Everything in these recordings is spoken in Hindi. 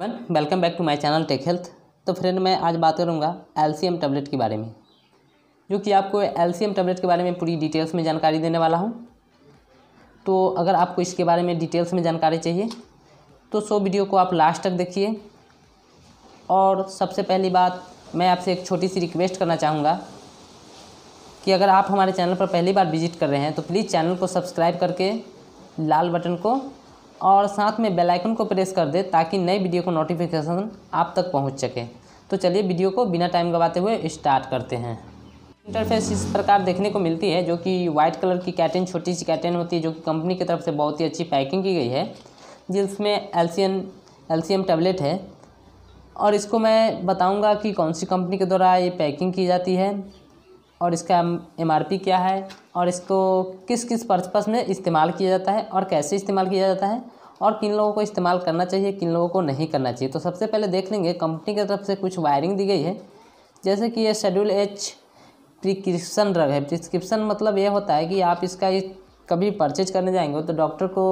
one welcome back to my channel tech health तो फ्रेंड मैं आज बात करूंगा एलसीएम टैबलेट के बारे में जो कि आपको एलसीएम टैबलेट के बारे में पूरी डिटेल्स में जानकारी देने वाला हूं तो अगर आपको इसके बारे में डिटेल्स में जानकारी चाहिए तो सो वीडियो को आप लास्ट तक देखिए और सबसे पहली बात मैं आपसे एक छोटी सी रिक्वेस्ट करना चाहूँगा कि अगर आप हमारे चैनल पर पहली बार विजिट कर रहे हैं तो प्लीज़ चैनल को सब्सक्राइब करके लाल बटन को और साथ में बेल आइकन को प्रेस कर दे ताकि नई वीडियो को नोटिफिकेशन आप तक पहुंच सके तो चलिए वीडियो को बिना टाइम गवाते हुए स्टार्ट करते हैं इंटरफेस इस प्रकार देखने को मिलती है जो कि वाइट कलर की कैटेन छोटी सी कैटेन होती है जो कि कंपनी की तरफ से बहुत ही अच्छी पैकिंग की गई है जिसमें एल्सियन एल्सीम टैबलेट है और इसको मैं बताऊँगा कि कौन सी कंपनी के द्वारा ये पैकिंग की जाती है और इसका एम क्या है और इसको किस किस पर्पज में इस्तेमाल किया जाता है और कैसे इस्तेमाल किया जाता है और किन लोगों को इस्तेमाल करना चाहिए किन लोगों को नहीं करना चाहिए तो सबसे पहले देख लेंगे कंपनी की तरफ से कुछ वायरिंग दी गई है जैसे कि ये शेड्यूल एच प्रिक्रिप्सन ड्रग है प्रिस्क्रिप्सन मतलब ये होता है कि आप इसका कभी परचेज करने जाएंगे तो डॉक्टर को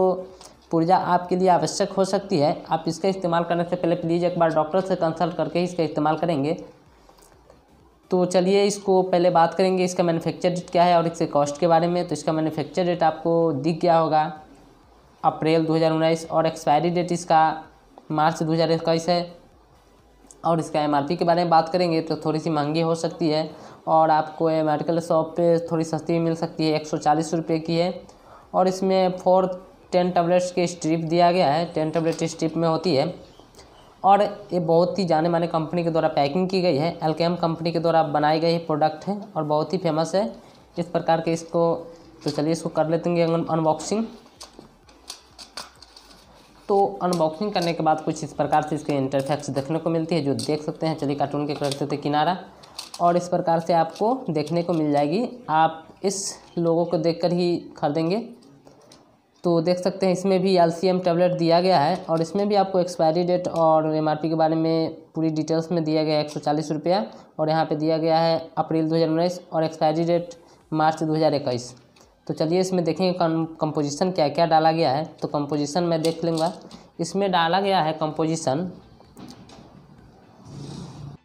पुर्जा आपके लिए आवश्यक हो सकती है आप इसका इस्तेमाल करने से पहले प्लीज़ एक बार डॉक्टर से कंसल्ट करके इसका इस्तेमाल करेंगे तो चलिए इसको पहले बात करेंगे इसका मैन्युफैक्चर डेट क्या है और इसके कॉस्ट के बारे में तो इसका मैन्युफैक्चर डेट आपको दिख गया होगा अप्रैल 2019 और एक्सपायरी डेट इसका मार्च 2021 है और इसका एमआरपी के बारे में बात करेंगे तो थोड़ी सी महंगी हो सकती है और आपको ये मेडिकल शॉप पे थोड़ी सस्ती मिल सकती है एक सौ चालीस रुपये की है और इसमें फोर टेन टेबलेट्स की स्ट्रिप दिया गया है टेन टेबलेट स्ट्रिप में होती है और ये बहुत ही जाने माने कंपनी के द्वारा पैकिंग की गई है एल्केम कंपनी के द्वारा बनाई गई प्रोडक्ट है और बहुत ही फेमस है इस प्रकार के इसको तो चलिए इसको कर लेते हैं अनबॉक्सिंग तो अनबॉक्सिंग करने के बाद कुछ इस प्रकार से इसके इंटरफेक्स देखने को मिलती है जो देख सकते हैं चलिए कार्टून के कर देते किनारा और इस प्रकार से आपको देखने को मिल जाएगी आप इस लोगों को देखकर ही खरीदेंगे तो देख सकते हैं इसमें भी एल टैबलेट दिया गया है और इसमें भी आपको एक्सपायरी डेट और एम के बारे में पूरी डिटेल्स में दिया गया है एक रुपया और यहाँ पर दिया गया है अप्रैल दो और एक्सपायरी डेट मार्च दो तो चलिए इसमें देखेंगे कंपोजिशन क्या क्या डाला गया है तो कंपोजिशन मैं देख लूँगा इसमें डाला गया है कंपोजिशन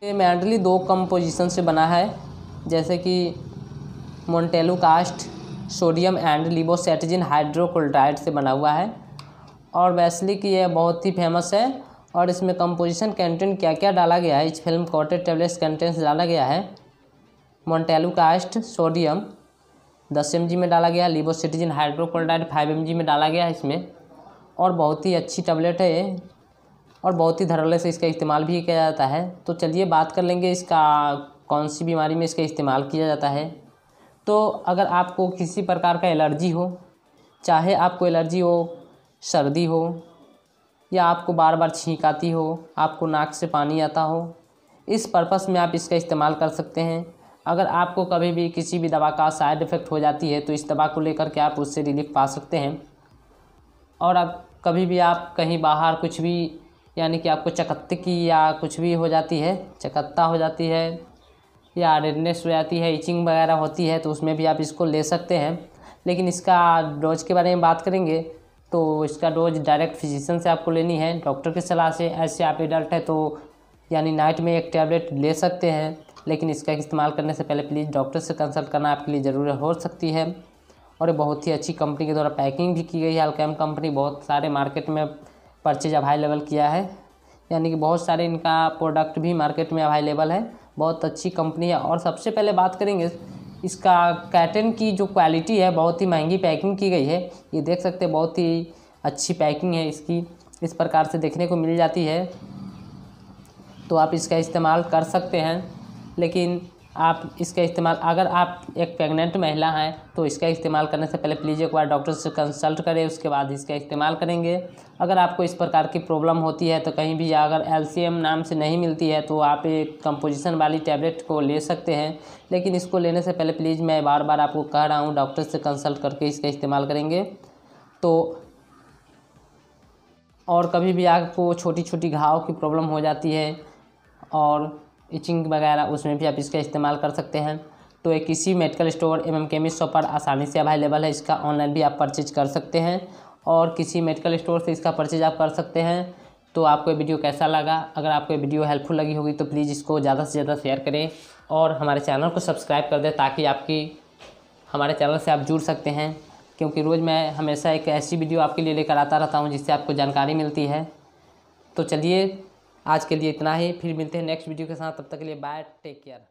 ये मैंडली दो कंपोजिशन से बना है जैसे कि montelukast sodium and levocetirizine hydrochloride से बना हुआ है और वैसली की यह बहुत ही फेमस है और इसमें कंपोजिशन कंटेंट क्या क्या डाला गया है इस फिल्म कॉटेड टेबलेट्स कंटेंट्स डाला गया है मोन्टेलो कास्ट सोडियम दस एम में डाला गया लिबोसिटीजिन हाइड्रोक्लोराइड फाइव एम में डाला गया है इसमें और बहुत ही अच्छी टैबलेट है और बहुत ही धरले से इसका इस्तेमाल भी किया जाता है तो चलिए बात कर लेंगे इसका कौन सी बीमारी में इसका इस्तेमाल किया जाता है तो अगर आपको किसी प्रकार का एलर्जी हो चाहे आपको एलर्जी हो सर्दी हो या आपको बार बार छींक आती हो आपको नाक से पानी आता हो इस पर्पस में आप इसका इस्तेमाल कर सकते हैं अगर आपको कभी भी किसी भी दवा का साइड इफ़ेक्ट हो जाती है तो इस दवा को लेकर के आप उससे रिलीफ पा सकते हैं और अब कभी भी आप कहीं बाहर कुछ भी यानी कि आपको चकत्ते की या कुछ भी हो जाती है चकत्ता हो जाती है या रेडनेस हो जाती है इचिंग वगैरह होती है तो उसमें भी आप इसको ले सकते हैं लेकिन इसका डोज के बारे में बात करेंगे तो इसका डोज डायरेक्ट फिजिशियन से आपको लेनी है डॉक्टर की सलाह से ऐसे आप एडल्ट है तो यानी नाइट में एक टैबलेट ले सकते हैं लेकिन इसका इस्तेमाल करने से पहले प्लीज़ डॉक्टर से कंसल्ट करना आपके लिए ज़रूरी हो सकती है और ये बहुत ही अच्छी कंपनी के द्वारा पैकिंग भी की गई है अल्कैम कंपनी बहुत सारे मार्केट में परचेज अवेलेबल किया है यानी कि बहुत सारे इनका प्रोडक्ट भी मार्केट में अवेलेबल है बहुत अच्छी कंपनी है और सबसे पहले बात करेंगे इसका कैटन की जो क्वालिटी है बहुत ही महंगी पैकिंग की गई है ये देख सकते हैं बहुत ही अच्छी पैकिंग है इसकी इस प्रकार से देखने को मिल जाती है तो आप इसका इस्तेमाल कर सकते हैं लेकिन आप इसका इस्तेमाल अगर आप एक प्रेग्नेंट महिला हैं तो इसका इस्तेमाल करने से पहले प्लीज़ एक बार डॉक्टर से कंसल्ट करें उसके बाद इसका इस्तेमाल करेंगे अगर आपको इस प्रकार की प्रॉब्लम होती है तो कहीं भी अगर एल नाम से नहीं मिलती है तो आप एक कंपोजिशन वाली टैबलेट को ले सकते हैं लेकिन इसको लेने से पहले प्लीज़ मैं बार बार आपको कह रहा हूँ डॉक्टर से कंसल्ट करके इसका इस्तेमाल करेंगे तो और कभी भी आपको छोटी छोटी घाव की प्रॉब्लम हो जाती है और इचिंग वगैरह उसमें भी आप इसका इस्तेमाल कर सकते हैं तो एक किसी medical store M M chemist shop पर आसानी से अवेलेबल है इसका ऑनलाइन भी आप परचेज कर सकते हैं और किसी मेडिकल स्टोर से इसका परचेज आप कर सकते हैं तो आपको ये वीडियो कैसा लगा अगर आपको ये वीडियो हेल्पफुल लगी होगी तो प्लीज़ इसको ज़्यादा से ज़्यादा शेयर करें और हमारे चैनल को सब्सक्राइब कर दें ताकि आपकी हमारे चैनल से आप जुड़ सकते हैं क्योंकि रोज़ मैं हमेशा एक ऐसी वीडियो आपके लिए लेकर आता रहता हूँ जिससे आपको जानकारी मिलती है तो चलिए आज के लिए इतना ही फिर मिलते हैं नेक्स्ट वीडियो के साथ तब तक के लिए बाय टेक केयर